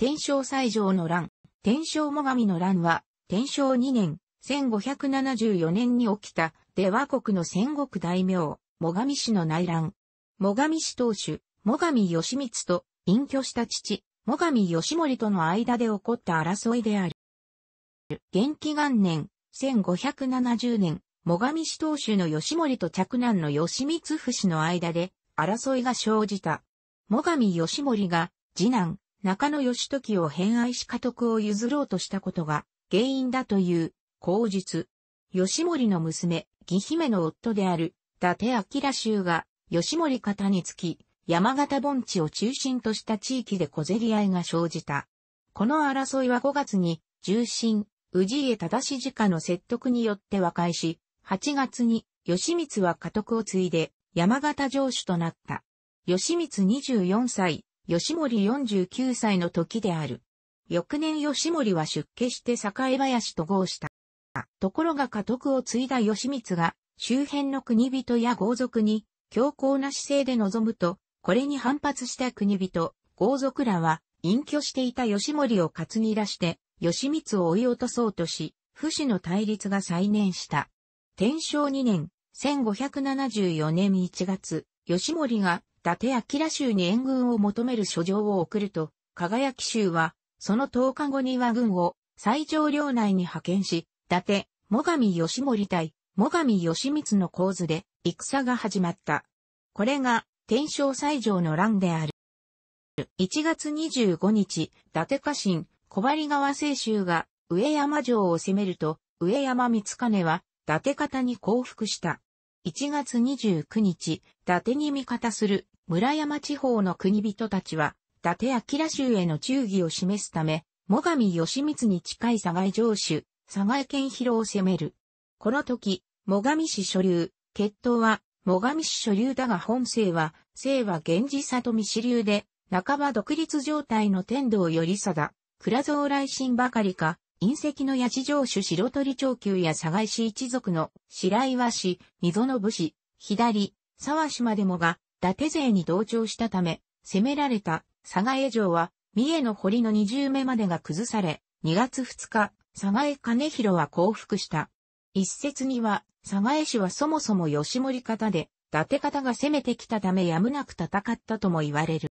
天正最上の乱、天正最上の乱は、天正2年、1574年に起きた、出羽国の戦国大名、最上氏の内乱。最上氏当主、最上義光と、隠居した父、最上義盛との間で起こった争いである。元気元年、1570年、最上氏当主の義盛と嫡男の義光父氏の間で、争いが生じた。最上義盛が、次男、中野義時を偏愛し家督を譲ろうとしたことが原因だという口述。義盛の娘、義姫の夫である伊達明衆が義盛方につき山形盆地を中心とした地域で小競り合いが生じた。この争いは5月に重臣、氏家正次家の説得によって和解し、8月に義光は家督を継いで山形城主となった。義光24歳、吉森49歳の時である。翌年吉森は出家して栄林と合した。ところが家督を継いだ吉光が周辺の国人や豪族に強硬な姿勢で臨むと、これに反発した国人、豪族らは隠居していた吉森を担ぎ出して、吉光を追い落とそうとし、不死の対立が再燃した。天正2年、1574年1月、吉森が伊達明州に援軍を求める書状を送ると、輝き州は、その10日後には軍を最上領内に派遣し、伊達、最上義盛対、最上義光の構図で戦が始まった。これが天正最上の乱である。1月25日、伊達家臣、小針川清州が上山城を攻めると、上山光金は伊達方に降伏した。1月29日、伊達に味方する村山地方の国人たちは、伊達明州への忠義を示すため、最上義満に近い佐賀城主、佐賀県広を攻める。この時、最上氏所流、決闘は、最上氏所流だが本姓は、姓は源氏里見支流で、半ば独立状態の天道より定、倉蔵来神ばかりか、隕石の八城主白鳥長久や佐賀市一族の白岩氏、溝の武士、左、沢島でもが、達勢に同調したため、攻められた佐賀江城は、三重の堀の二重目までが崩され、2月2日、佐賀江金広は降伏した。一説には、佐賀江氏はそもそも吉森方で、伊達方が攻めてきたためやむなく戦ったとも言われる。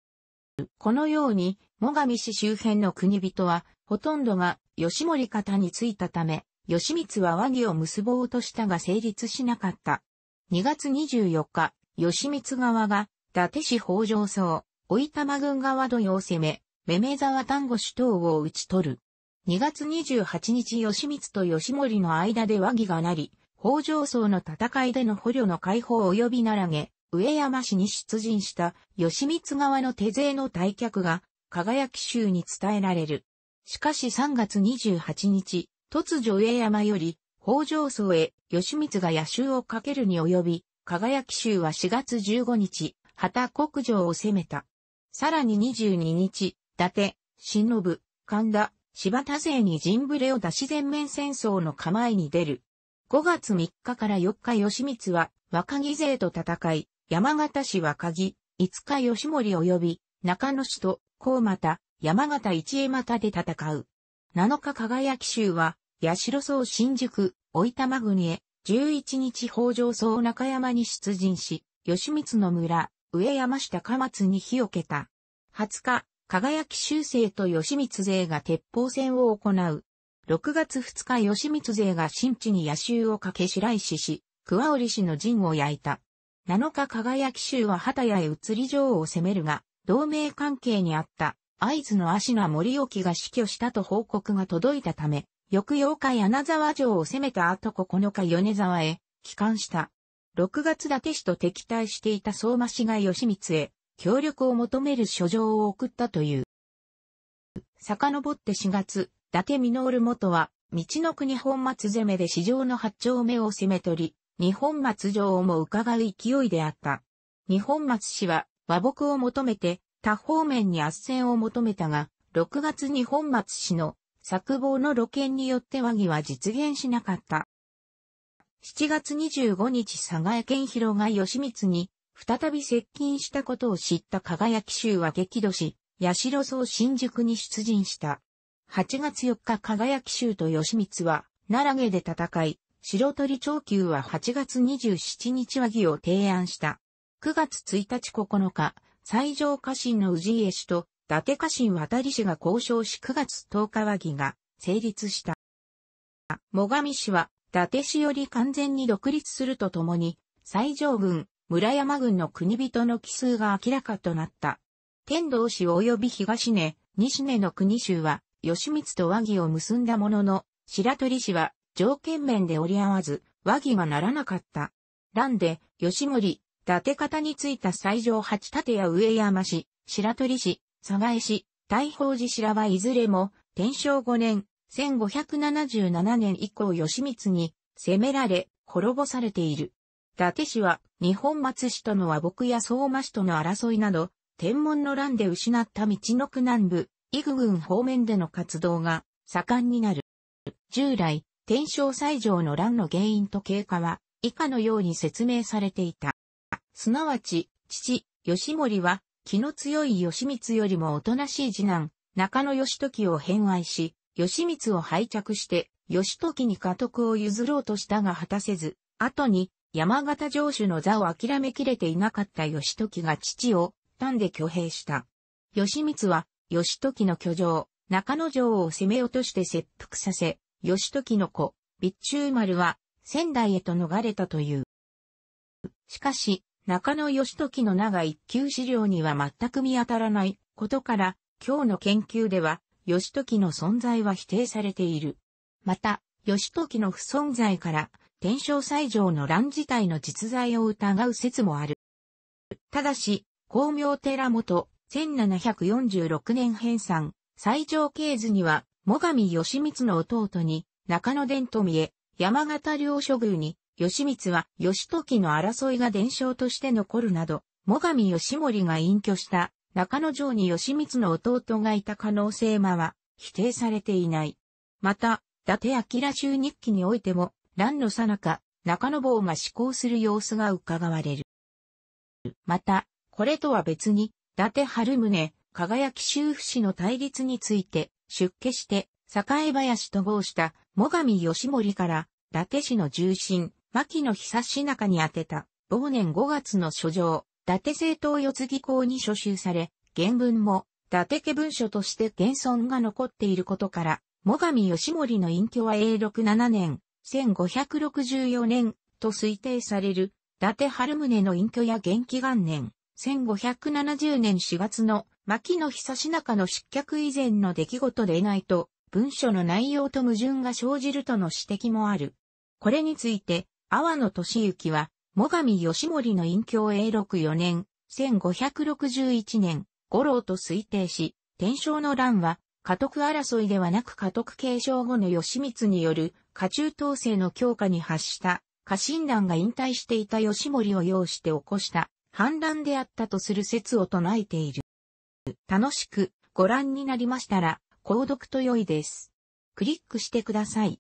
このように、最上氏周辺の国人は、ほとんどが吉森方についたため、吉光は和議を結ぼうとしたが成立しなかった。2月24日、吉光側が、伊達市北条層、追玉郡側土曜攻め、め目沢丹後首等を打ち取る。2月28日吉光と吉森の間で和議がなり、北条層の戦いでの捕虜の解放及びならげ、上山市に出陣した吉光側の手勢の退却が、輝き州に伝えられる。しかし3月28日、突如上山より、北条層へ吉光が野襲をかけるに及び、輝き州は4月15日、旗国城を攻めた。さらに22日、伊達、忍、神田、柴田勢に陣ブレを出し全面戦争の構えに出る。5月3日から4日吉光は若木勢と戦い、山形市若木、5日吉森及び中野市と高又、山形一江又で戦う。7日輝き州は、八代荘新宿、大玉国へ、11日北条総中山に出陣し、吉光の村、上山下貨松に火をけた。20日、輝き修正と吉光勢が鉄砲戦を行う。6月2日吉光勢が新地に野襲をかけ白石し、桑折氏の陣を焼いた。7日輝き衆は旗屋へ移り城を攻めるが、同盟関係にあった、合図の足名森沖が死去したと報告が届いたため、翌8日柳沢城を攻めた後9日米沢へ帰還した。6月伊達氏と敵対していた相馬氏が吉光へ協力を求める書状を送ったという。遡って4月、伊達稔元は、道の国本松攻めで市場の八丁目を攻め取り、日本松城をも伺う勢いであった。日本松氏は和睦を求めて、他方面に圧戦を求めたが、6月日本松氏の作望の露見によって和議は実現しなかった。7月25日佐賀県広が義満に再び接近したことを知った輝き州は激怒し、八代総新宿に出陣した。8月4日輝き州と義満は奈良毛で戦い、白鳥長久は8月27日和議を提案した。9月1日9日、最上家臣の氏家氏と伊達家臣渡り氏が交渉し9月10日和議が成立した。最上氏は、伊達氏より完全に独立するとともに、西条軍、村山軍の国人の奇数が明らかとなった。天道氏及び東根、西根の国衆は、吉光と和議を結んだものの、白鳥氏は、条件面で折り合わず、和議がならなかった。乱で、吉森、伊達方についた西条八立や上山氏、白鳥氏、佐賀市、大宝寺白はいずれも、天正5年、1577年以降義光に攻められ、滅ぼされている。伊達氏は、日本松氏との和睦や相馬氏との争いなど、天文の乱で失った道の区南部、伊具郡方面での活動が盛んになる。従来、天正最上の乱の原因と経過は、以下のように説明されていた。すなわち、父、吉森は、気の強い義満よりもおとなしい次男、中野義時を偏愛し、義満を拝着して、義時に家督を譲ろうとしたが果たせず、後に山形城主の座を諦めきれていなかった義時が父を単で挙兵した。義満は義時の居城、中野城を攻め落として切腹させ、義時の子、備中丸は仙台へと逃れたという。しかし、中野義時の名が一級資料には全く見当たらないことから、今日の研究では、義時の存在は否定されている。また、義時の不存在から、天正最上の乱自体の実在を疑う説もある。ただし、光明寺元、1746年編纂、最上経図には、最上義光の弟に、中野伝富へ、山形領所宮に、義光は義時の争いが伝承として残るなど、最上義盛が隠居した中野城に義光の弟がいた可能性まは否定されていない。また、伊達明州日記においても、乱の最中、中野坊が思考する様子が伺われる。また、これとは別に、伊達春宗、輝き修復氏の対立について、出家して、栄林と号した、最上義盛から、伊達氏の重臣、牧野久志中に宛てた、某年5月の書状、伊達政党四次公に書集され、原文も、伊達家文書として現存が残っていることから、最上義盛の隠居は永禄7年、1564年と推定される、伊達春宗の隠居や元気元年、1570年4月の牧野久志中の失脚以前の出来事でないと、文書の内容と矛盾が生じるとの指摘もある。これについて、阿波野俊之は、最上義盛の隠居永禄4年、1561年、五郎と推定し、天正の乱は、家督争いではなく家督継承後の義光による、家中統制の強化に発した、家臣団が引退していた義盛を要して起こした、反乱であったとする説を唱えている。楽しくご覧になりましたら、購読と良いです。クリックしてください。